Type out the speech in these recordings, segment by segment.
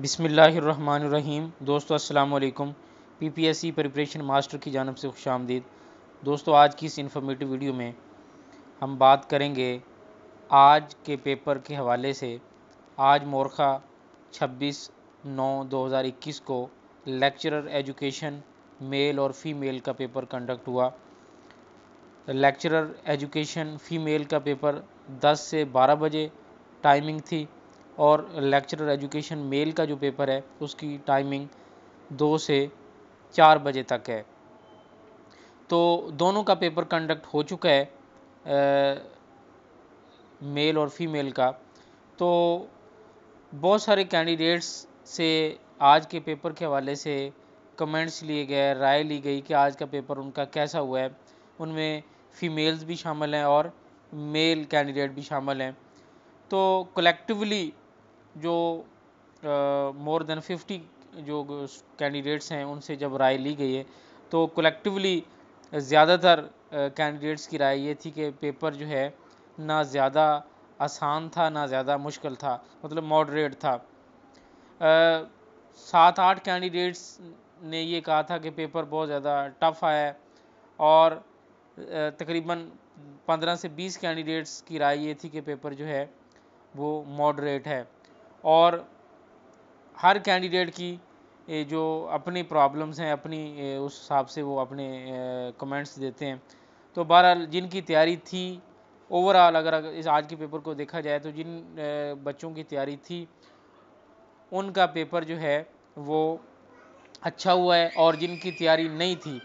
बिसमीम दोस्तों अस्सलाम वालेकुम पीपीएससी प्रिपरेशन मास्टर की जानब से खुश आमदीद दोस्तों आज की इस इन्फॉर्मेटिव वीडियो में हम बात करेंगे आज के पेपर के हवाले से आज मोरखा 26 नौ 2021 को लेक्चरर एजुकेशन मेल और फीमेल का पेपर कंडक्ट हुआ लेक्चरर एजुकेशन फीमेल का पेपर 10 से 12 बजे टाइमिंग थी और लेक्चरर एजुकेशन मेल का जो पेपर है उसकी टाइमिंग दो से चार बजे तक है तो दोनों का पेपर कंडक्ट हो चुका है आ, मेल और फीमेल का तो बहुत सारे कैंडिडेट्स से आज के पेपर के हवाले से कमेंट्स लिए गए राय ली गई कि आज का पेपर उनका कैसा हुआ है उनमें फ़ीमेल्स भी शामिल हैं और मेल कैंडिडेट भी शामिल हैं तो कलेक्टिवली जो मोर देन फिफ्टी जो कैंडिडेट्स हैं उनसे जब राय ली गई है तो कलेक्टिवली ज़्यादातर कैंडिडेट्स की राय ये थी कि पेपर जो है ना ज़्यादा आसान था ना ज़्यादा मुश्किल था मतलब मॉडरेट था सात आठ कैंडिडेट्स ने ये कहा था कि पेपर बहुत ज़्यादा टफ आया है और तकरीबन पंद्रह से बीस कैंडिडेट्स की राय ये थी कि पेपर जो है वो मॉडरेट है और हर कैंडिडेट की जो अपनी प्रॉब्लम्स हैं अपनी उस हिसाब से वो अपने कमेंट्स देते हैं तो बहरहाल जिनकी तैयारी थी ओवरऑल अगर इस आज के पेपर को देखा जाए तो जिन बच्चों की तैयारी थी उनका पेपर जो है वो अच्छा हुआ है और जिनकी तैयारी नहीं थी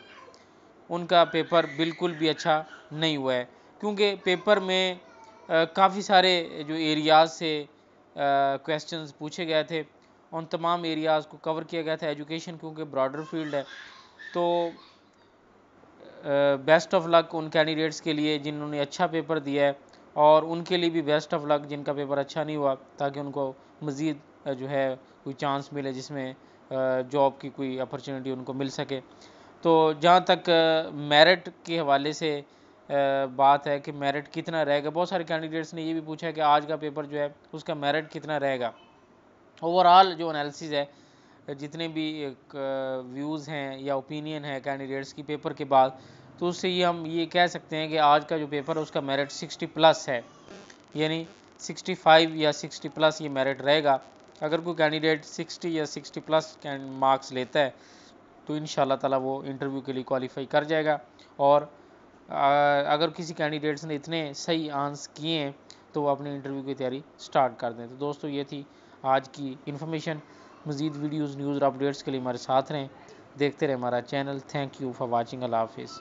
उनका पेपर बिल्कुल भी अच्छा नहीं हुआ है क्योंकि पेपर में काफ़ी सारे जो एरियाज से क्वेश्चंस पूछे गए थे उन तमाम एरियाज़ को कवर किया गया था एजुकेशन क्योंकि ब्रॉडर फील्ड है तो बेस्ट ऑफ लक उन कैंडिडेट्स के लिए जिन्होंने अच्छा पेपर दिया है और उनके लिए भी बेस्ट ऑफ लक जिनका पेपर अच्छा नहीं हुआ ताकि उनको मज़ीद जो है कोई चांस मिले जिसमें जॉब की कोई अपॉर्चुनिटी उनको मिल सके तो जहाँ तक मेरिट के हवाले से बात है कि मेरिट कितना रहेगा बहुत सारे कैंडिडेट्स ने ये भी पूछा है कि आज का पेपर जो है उसका मेरिट कितना रहेगा ओवरऑल जो एनालिसिस है जितने भी व्यूज़ हैं या ओपिनियन है कैंडिडेट्स की पेपर के बाद तो उससे ये हम ये कह सकते हैं कि आज का जो पेपर है उसका मेरिट 60 प्लस है यानी 65 या 60 प्लस ये मेरिट रहेगा अगर कोई कैंडिडेट 60 या 60 प्लस मार्क्स लेता है तो इन ताला वो इंटरव्यू के लिए क्वालिफाई कर जाएगा और अगर किसी कैंडिडेट्स ने इतने सही आंस किए हैं तो वो अपने इंटरव्यू की तैयारी स्टार्ट कर दें तो दोस्तों ये थी आज की इन्फॉर्मेशन मज़ीद वीडियोज़ न्यूज़ और अपडेट्स के लिए हमारे साथ रहें देखते रहें हमारा channel thank you for watching अल्लाह हाफिज़